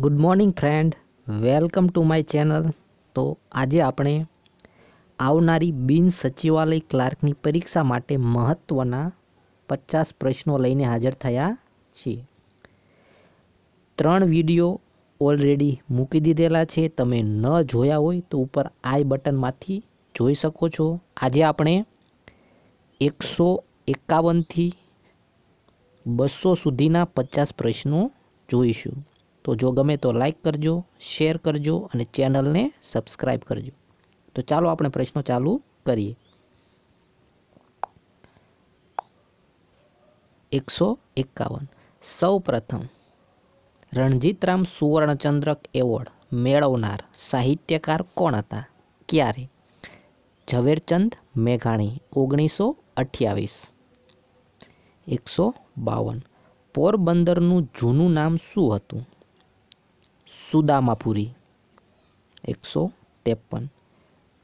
good morning friend welcome to my channel તો આજે આપણે આવનારી બિન સચિવાલય ક્લાર્કની પરીક્ષા માટે મહત્ત્વના પચાસ પ્રશ્નો લઈને હાજર થયા છીએ ત્રણ વિડીયો ઓલરેડી મૂકી દીધેલા છે તમે ન જોયા હોય તો ઉપર આઈ બટનમાંથી જોઈ શકો છો આજે આપણે એકસો એકાવનથી બસો સુધીના પચાસ પ્રશ્નો જોઈશું તો જો ગમે તો લાઇક કરજો શેર કરજો અને ચેનલને સબસ્ક્રાઈબ કરજો તો ચાલો આપણે પ્રશ્નો ચાલુ કરીએ એકસો એકાવન સૌ પ્રથમ રણજીતરામ સુવર્ણચંદ્રક એવોર્ડ મેળવનાર સાહિત્યકાર કોણ હતા ક્યારે ઝવેરચંદ મેઘાણી ઓગણીસો અઠ્યાવીસ એકસો બાવન પોરબંદરનું જૂનું નામ શું હતું સુદામાપુરી એકસો ત્રેપન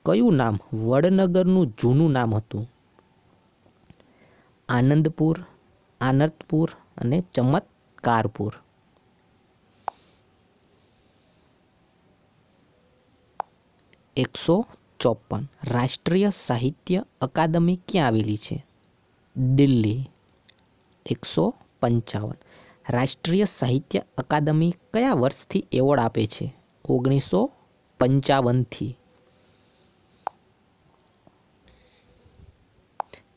કયું નામ વડનગરનું જૂનું નામ હતું આનંદપુર આનર્તપુર અને ચમત્કારપુર એકસો ચોપન રાષ્ટ્રીય સાહિત્ય અકાદમી ક્યાં આવેલી છે દિલ્હી એકસો પંચાવન રાષ્ટ્રીય સાહિત્ય અકાદમી કયા વર્ષથી એવોર્ડ આપે છે ઓગણીસો પંચાવનથી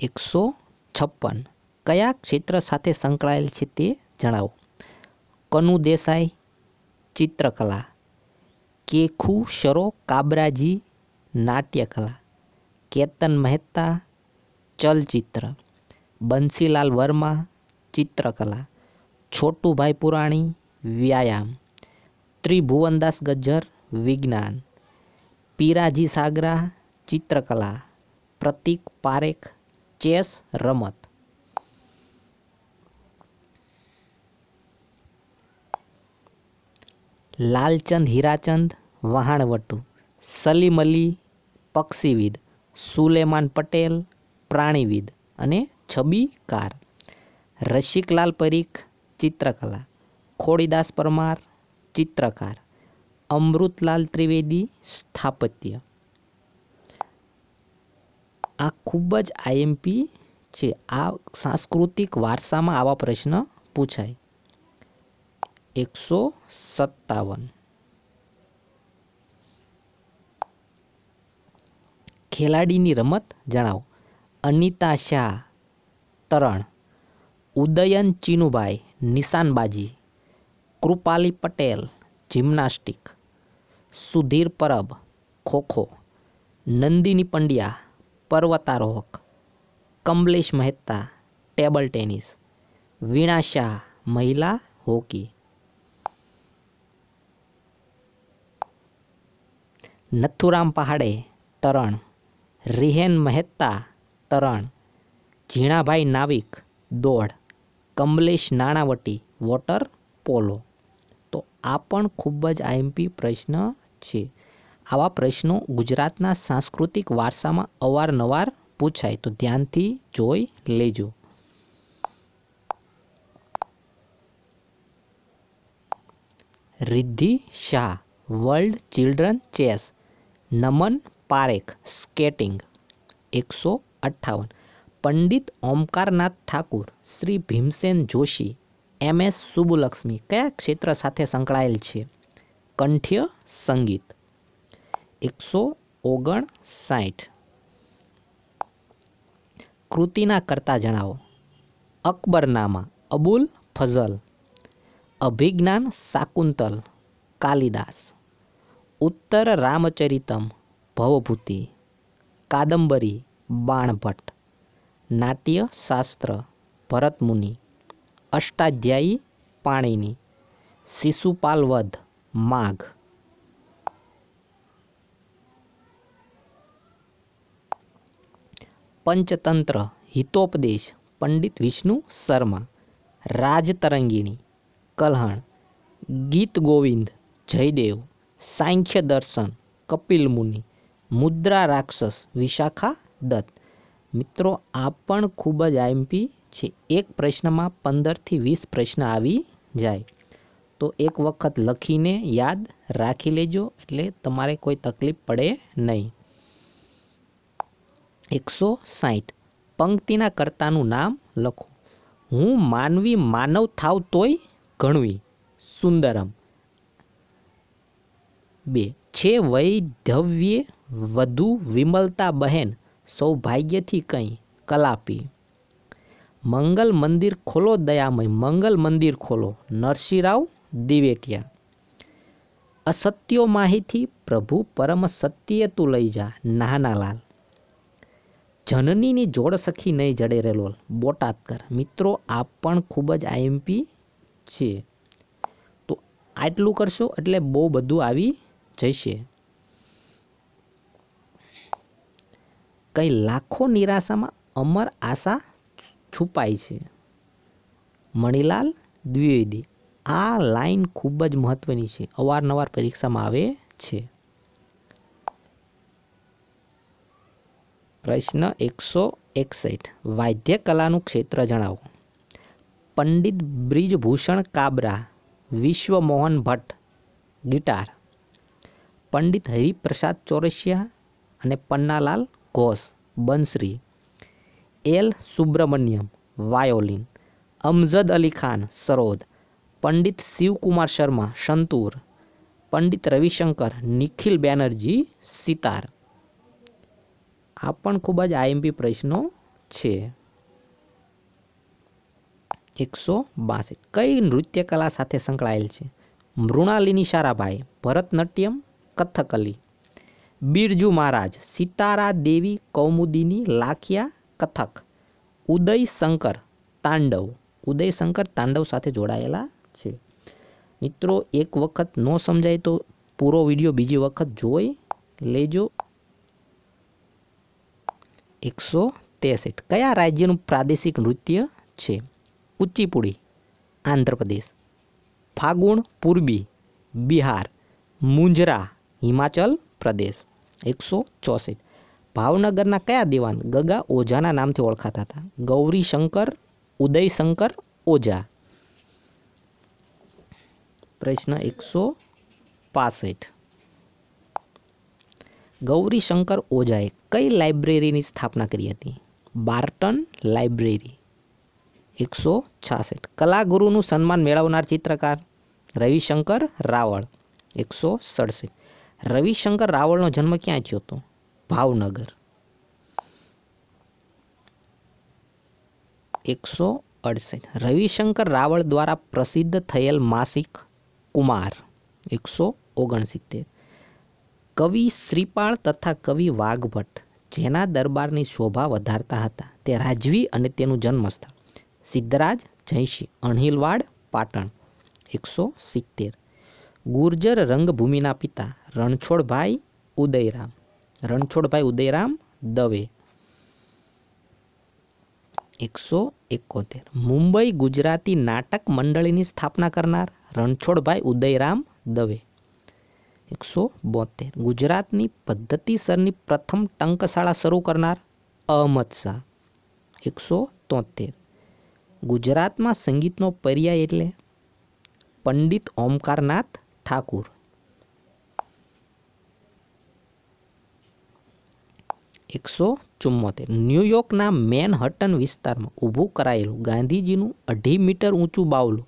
એકસો છપ્પન કયા ક્ષેત્ર સાથે સંકળાયેલ છે તે જણાવો કનુ દેસાઈ ચિત્રકલા કેખુ શરો કાબરાજી નાટ્યકલા કેતન મહેતા ચલચિત્ર બંસીલાલ વર્મા ચિત્રકલા છોટુભાઈ પુરાણી વ્યાયામ ત્રિભુવનદાસ ગજ્જર વિજ્ઞાન પીરાજી સાગરા ચિત્રકલા પ્રતિક પારેખ ચેસ રમત લાલચંદ હીરાચંદ વહાણવટુ સલીમ અલી પક્ષીવિદ સુલેમાન પટેલ પ્રાણીવિદ અને છબી કાર રસિકલાલ પરીખ ચિત્રકલા ખોડીદાસ પરમાર ચિત્રકાર અમૃતલાલ ત્રિવેદી સ્થાપત્ય આ ખૂબ જ આઈએમપી છે આ સાંસ્કૃતિક વારસામાં આવા પ્રશ્ન પૂછાય એકસો સત્તાવન ખેલાડીની રમત જણાવો અનિતા શાહ તરણ ઉદયન ચીનુભાઈ નિશાનબાજી કૃપાલી પટેલ જિમ્નાસ્ટિક સુધીર પરબ ખોખો નંદિની પંડ્યા પર્વતારોહક કમલેશ મહેતા ટેબલ ટેનિસ વીણા શાહ મહિલા હોકી નથુરામ પહાડે તરણ રિહેન મહેતા તરણ ઝીણાભાઈ નાવિક દોડ કમલેશ નાણાવટી વોટર પોલો તો આ પણ ખૂબ જ આઈએમપી પ્રશ્ન છે આવા પ્રશ્નો ગુજરાતના સાંસ્કૃતિક વારસામાં અવારનવાર પૂછાય તો ધ્યાનથી જોઈ લેજો Riddhi Shah world children chess Naman Parekh skating એકસો અઠ્ઠાવન પંડિત ઓમકારનાથ ઠાકુર શ્રી ભીમસેન જોશી એમ એસ સુબુલક્ષ્મી કયા ક્ષેત્ર સાથે સંકળાયેલ છે કંઠ્ય સંગીત એકસો ઓગણ સાઠ કૃતિના કરતા જણાવો અકબરનામા અબુલ ફઝલ અભિજ્ઞાન શાકુંતલ કાલિદાસ ઉત્તર રામચરિતમ ભવભૂતિ કાદંબરી બાણભટ્ટ નાટ્ય શાસ્ત્ર ભરતમુનિ અષ્ટાધ્યાયી પાણીની શિશુપાલવધ માઘ પંચતંત્ર હિતોપદેશ પંડિત વિષ્ણુ શર્મા રાજતરંગીણી કલ્હણ ગીત ગોવિંદ જયદેવ સાંખ્ય દર્શન કપિલ મુનિ મુદ્રા રાક્ષસ વિશાખા દત્ત મિત્રો આ પણ ખૂબ જ આઈએમપી છે એક પ્રશ્નમાં પંદરથી વીસ પ્રશ્ન આવી જાય તો એક વખત લખીને યાદ રાખી લેજો એટલે તમારે કોઈ તકલીફ પડે નહીં એકસો સાહીઠ પંક્તિના કર્તાનું નામ લખો હું માનવી માનવ થાવ તોય ગણવી સુંદરમ બે છે વૈધવ્ય વધુ વિમલતા બહેન સૌભાગ્યથી કંઈ કલાપી મંગલ મંદિર ખોલો દયામય મંગલ મંદિર ખોલો નરસિંહરાવ દિવેટિયા અસત્યો માહિતી પ્રભુ પરમ સત્ય તું લઈ જા નાના લાલ જનનીની જોડ સખી નહીં જડે રેલોલ બોટાદકર મિત્રો આપ પણ ખૂબ જ આઈએમપી છે તો આટલું કરશો એટલે બહુ બધું આવી જશે કઈ લાખો નિરાશામાં અમર આશા છુપાય છે મણિલાલ દ્વિવેદી આ લાઈન ખૂબ જ મહત્વની છે અવારનવાર પરીક્ષામાં આવે છે પ્રશ્ન એકસો એકસઠ વાદ્ય કલાનું ક્ષેત્ર જણાવો પંડિત બ્રિજભૂષણ કાબરા વિશ્વમોહન ભટ્ટ ગિટાર પંડિત હરિપ્રસાદ ચોરસિયા અને પન્નાલાલ ઘોષ બંશ્રી એલ સુબ્રમણ્યમ વાયોલિન અમઝદ અલી ખાન સરોદ પંડિત શિવકુમાર શર્મા સંતૂર પંડિત રવિશંકર નિખિલ બેનર્જી સિતાર આ પણ ખૂબ જ આઈએમપી પ્રશ્નો છે એકસો બાસઠ કઈ નૃત્ય કલા સાથે સંકળાયેલ છે મૃણાલિની સારાભાઈ ભરતનાટ્યમ કથકલી બિરજુ મહારાજ સિતારા દેવી કૌમુદીની લાખિયા કથક ઉદય શંકર તાંડવ ઉદય શંકર તાંડવ સાથે જોડાયેલા છે મિત્રો એક વખત ન સમજાય તો પૂરો વિડીયો બીજી વખત જોઈ લેજો એકસો તેસઠ કયા રાજ્યનું પ્રાદેશિક નૃત્ય છે ઉચ્ચીપુડી આંધ્રપ્રદેશ ફાગુણ પૂર્વી બિહાર મુંજરા હિમાચલ પ્રદેશ એકસો ચોસઠ ભાવનગરના કયા દિવાન ગગા ઓઝાના નામથી ઓળખાતા હતા ગૌરી શંકર ઉદયશંકર ઓઝા પ્રશ્ન એકસો પાસઠ ગૌરીશંકર ઓઝાએ કઈ લાઇબ્રેરીની સ્થાપના કરી હતી બાર્ટન લાઇબ્રેરી એકસો છાસઠ કલાગુરુનું સન્માન મેળવનાર ચિત્રકાર રવિશંકર રાવળ એકસો સડસઠ રવિશંકર રાવળનો જન્મ ક્યાં થયો હતો ભાવનગર એકસો અડસઠ રવિશંકર રાવળ દ્વારા પ્રસિદ્ધ થયેલ માસિક કુમાર એકસો ઓગણસિત્તેર કવિ શ્રીપાળ તથા કવિ વાઘભટ્ટ જેના દરબારની શોભા વધારતા હતા તે રાજવી અને તેનું જન્મસ્થળ સિદ્ધરાજ જયસિંહ અણહિલવાડ પાટણ એકસો સિત્તેર ગુર્જર રંગભૂમિના પિતા રણછોડભાઈ ઉદયરામ રણછોડભાઈ ઉદયરામ દવે એકસો એકોતેર મુંબઈ ગુજરાતી નાટક મંડળીની સ્થાપના કરનાર રણછોડભાઈ ઉદયરામ દવે એકસો બોતેર ગુજરાતની પદ્ધતિસરની પ્રથમ ટંકશાળા શરૂ કરનાર અહમદ શાહ એકસો તોતેર ગુજરાતમાં સંગીતનો પર્યાય એટલે પંડિત ઓમકારનાથ ઠાકુર એકસો ચુમ્મોતેર ન્યૂયોર્કના મેનહટન વિસ્તારમાં ઊભું કરાયેલું ગાંધીજીનું અઢી મીટર ઊંચું બાવલું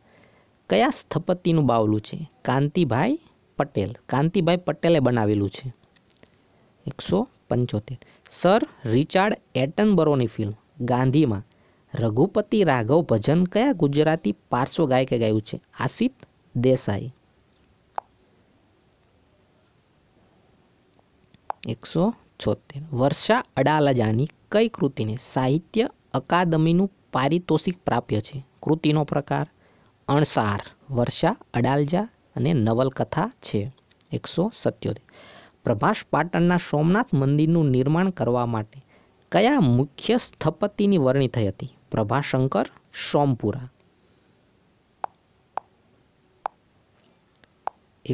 કયા સ્થપતિનું બાવલું છે કાંતિભાઈ પટેલ કાંતિભાઈ પટેલે બનાવેલું છે એકસો પંચોતેર સર રિચાર્ડ એટનબરોની ફિલ્મ ગાંધીમાં રઘુપતિ રાઘવ ભજન કયા ગુજરાતી પાર્શ્વ ગાયકે ગાયું છે આસિત દેસાઈ એકસો છોતેર વર્ષા અડાલજાની કઈ કૃતિને સાહિત્ય અકાદમીનું પારિતોષિક પ્રાપ્ય છે કૃતિનો પ્રકાર અણસાર વર્ષા અડાલજા અને નવલકથા છે એકસો સત્યોતેર પ્રભાસ પાટણના સોમનાથ મંદિરનું નિર્માણ કરવા માટે કયા મુખ્ય સ્થપતિની વરણી થઈ હતી પ્રભાશંકર સોમપુરા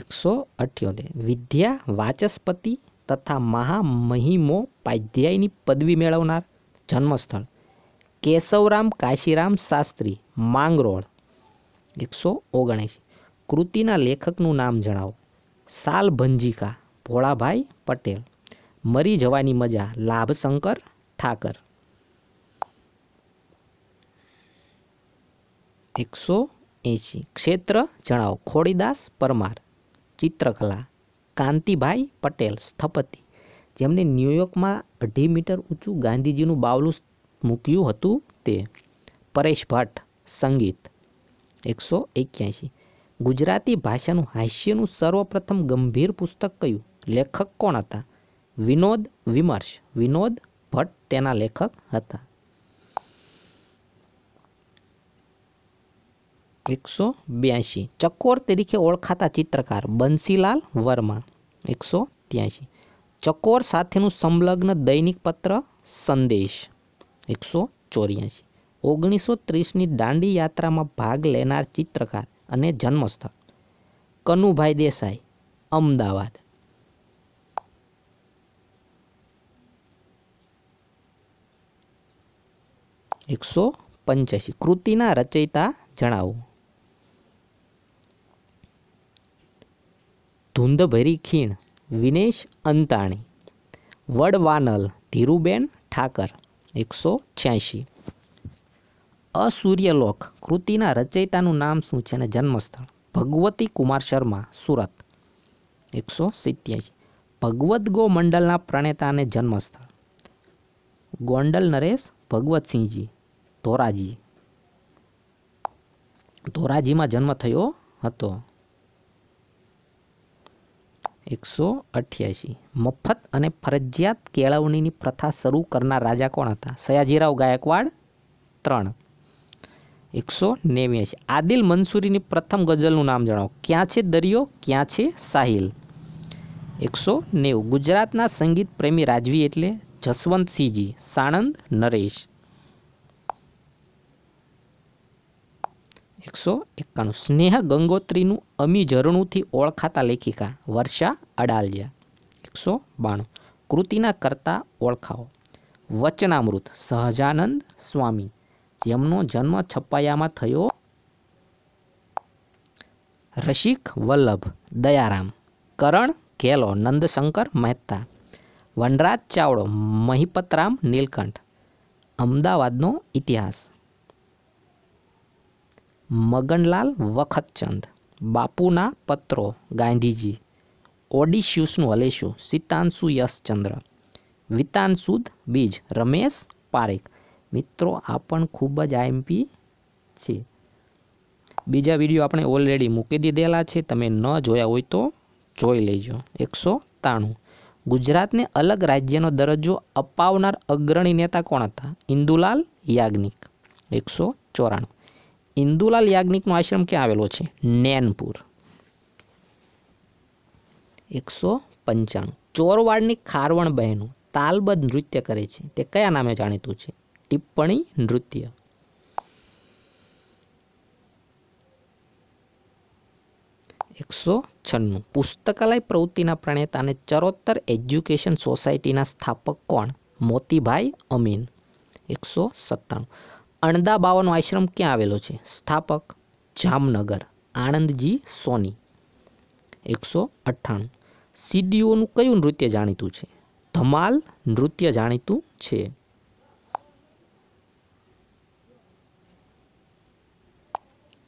એકસો અઠ્યોતેર વિદ્યા વાચસ્પતિ તથા મહામહિમો પાધ્યાયની પદવી મેળવનાર જન્મસ્થળ કેશવરામ કાશીરામ શાસ્ત્રી માંગરોળ એકસો ઓગણએંશી કૃતિના લેખકનું નામ જણાવો સાલ ભંજિકા ભોળાભાઈ પટેલ મરી જવાની મજા લાભશંકર ઠાકર એકસો એંશી ક્ષેત્ર જણાવો ખોડીદાસ પરમાર ચિત્રકલા કાંતિભાઈ પટેલ સ્થપતિ જેમણે ન્યૂયોર્કમાં અઢી મીટર ઊંચું ગાંધીજીનું બાવલું મૂક્યું હતું તે પરેશ ભટ્ટ સંગીત એકસો એક્યાસી ગુજરાતી ભાષાનું હાસ્યનું સર્વપ્રથમ ગંભીર પુસ્તક કયું લેખક કોણ હતા વિનોદ વિમર્શ વિનોદ ભટ્ટ તેના લેખક હતા એકસો બ્યાસી ચકોર તરીકે ઓળખાતા ચિત્રકાર બંસીલાલ વર્મા એકસો ત્યાસી ચકોર સાથેનું સંલગ્ન દૈનિક પત્ર સંદેશ એકસો ચોર્યાસી ઓગણીસો ત્રીસની દાંડી યાત્રામાં ભાગ લેનાર ચિત્રકાર અને જન્મસ્થળ કનુભાઈ દેસાઈ અમદાવાદ એકસો પંચ્યાસી કૃતિના રચયિતા જણાવો ધૂંધભરી ખીણ વિનેશ અંતાણી વડવાનલ ધીરુબેન ઠાકર એકસો છ્યાસી અસૂર્યલોક કૃતિના રચયિતાનું નામ શું છે અને જન્મસ્થળ ભગવતી કુમાર શર્મા સુરત એકસો સિત્યાસી ભગવદ્ ગો મંડળના પ્રણેતા અને જન્મસ્થળ ગોંડલ નરેશ ભગવતસિંહજી ધોરાજી ધોરાજીમાં જન્મ થયો હતો એકસો અઠ્યાસી મફત અને ફરજિયાત કેળવણીની પ્રથા શરૂ કરનાર રાજા કોણ હતા સયાજીરાવ ગાયકવાડ ત્રણ એકસો નેવ્યાસી આદિલ મંસૂરીની પ્રથમ ગઝલનું નામ જણાવો ક્યાં છે દરિયો ક્યાં છે સાહિલ એકસો નેવું ગુજરાતના સંગીત પ્રેમી રાજવી એટલે જસવંતસિંહજી સાણંદ નરેશ એકસો એકાણું સ્નેહ ગંગોત્રીનું અમી ઝરણુંથી ઓળખાતા લેખિકા વર્ષા અડાલિયા એકસો બાણું કૃતિના કરતા ઓળખાઓ વચનામૃત સહજાનંદ સ્વામી જેમનો જન્મ છપ્પાયામાં થયો રસિક વલ્લભ દયારામ કરણ ઘેલો નંદશંકર મહેતા વનરાજ ચાવડો મહિપતરામ નીલકંઠ અમદાવાદનો ઇતિહાસ મગનલાલ વખતચંદ બાપુના પત્રો ગાંધીજી ઓડિશ્યુસનું હલેશું સીતાંશુ યશચંદ્ર વિતાંશુદ બીજ રમેશ પારેખ મિત્રો આ પણ ખૂબ જ આઈએમપી છે બીજા વિડીયો આપણે ઓલરેડી મૂકી દીધેલા છે તમે ન જોયા હોય તો જોઈ લેજો એકસો તાણું ગુજરાતને અલગ રાજ્યનો દરજ્જો અપાવનાર અગ્રણી નેતા કોણ હતા ઇન્દુલાલ યાજ્ઞિક એકસો ચોરાણું ઇન્દુલાલ યાજ્ઞિકનો આશ્રમ ક્યાં આવેલો છે નૈનપુર એકસો પંચાણું ચોરવાડની ખારવણ બહેનો તાલબદ્ધ નૃત્ય કરે છે તે કયા નામે જાણીતું છે ટિપ્પણી નૃત્ય એકસો છન્નું પુસ્તકાલય પ્રવૃત્તિના પ્રણેતાને ચરોતર એજ્યુકેશન સોસાયટીના સ્થાપક કોણ મોતીભાઈ અમીન એકસો સત્તાણું અણદા અણદાબાવાનો આશ્રમ ક્યાં આવેલો છે સ્થાપક જામનગર આણંદજી સોની એકસો અઠ્ઠાણું સિદ્ધિઓનું કયું નૃત્ય જાણીતું છે ધમાલ નૃત્ય જાણીતું છે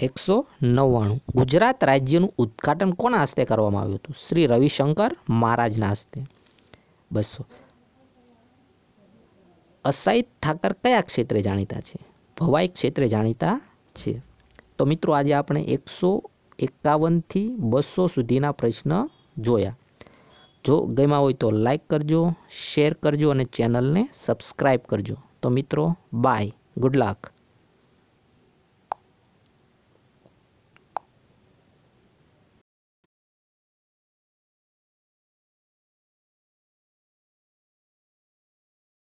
એકસો નવ્વાણું ગુજરાત રાજ્યનું ઉદ્ઘાટન કોના હસ્તે કરવામાં આવ્યું હતું શ્રી રવિશંકર મહારાજના હસ્તે બસો અસાઈ ઠાકર કયા ક્ષેત્રે જાણીતા છે ભવાઈ ક્ષેત્રે જાણીતા છે તો મિત્રો આજે આપણે એકસો એકાવનથી બસો સુધીના પ્રશ્ન જોયા જો ગમ્યા હોય તો લાઈક કરજો શેર કરજો અને ચેનલને સબસ્ક્રાઈબ કરજો તો મિત્રો બાય ગુડ લક